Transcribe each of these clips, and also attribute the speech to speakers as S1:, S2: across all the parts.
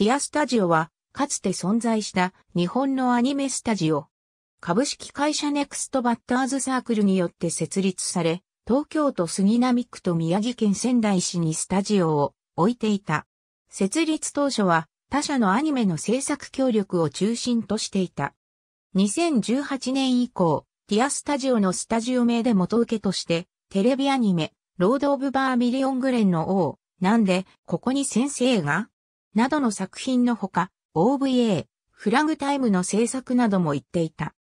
S1: ティアスタジオは、かつて存在した日本のアニメスタジオ。株式会社ネクストバッターズサークルによって設立され、東京都杉並区と宮城県仙台市にスタジオを置いていた。設立当初は他社のアニメの制作協力を中心としていた。2018年以降、ティアスタジオのスタジオ名で元受けとして、テレビアニメ、ロード・オブ・バーミリオン・グレンの王、なんで、ここに先生がなどの作品のほか、OVA、フラグタイムの制作なども言っていた。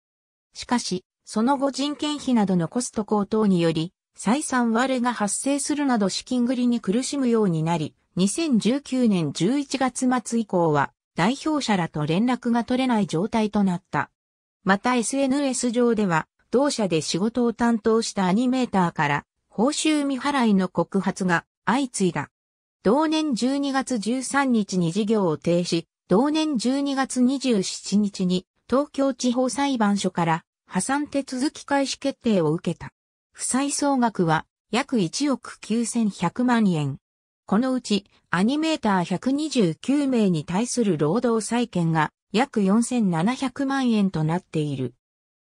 S1: しかし、その後人件費などのコスト高騰により、再三割れが発生するなど資金繰りに苦しむようになり、2019年11月末以降は代表者らと連絡が取れない状態となった。また SNS 上では、同社で仕事を担当したアニメーターから報酬未払いの告発が相次いだ。同年12月13日に事業を停止、同年12月27日に東京地方裁判所から破産手続き開始決定を受けた。負債総額は約1億9100万円。このうちアニメーター129名に対する労働債権が約4700万円となっている。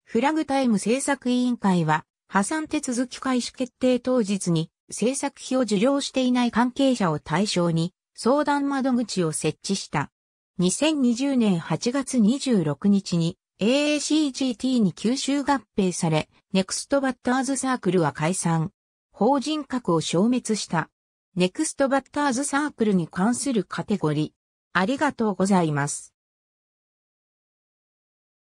S1: フラグタイム制作委員会は破産手続き開始決定当日に制作費を受領していない関係者を対象に相談窓口を設置した。2020年8月26日に AACGT に吸収合併され、ネクストバッターズサークルは解散。法人格を消滅した。ネクストバッターズサークルに関するカテゴリー。ありがとうございます。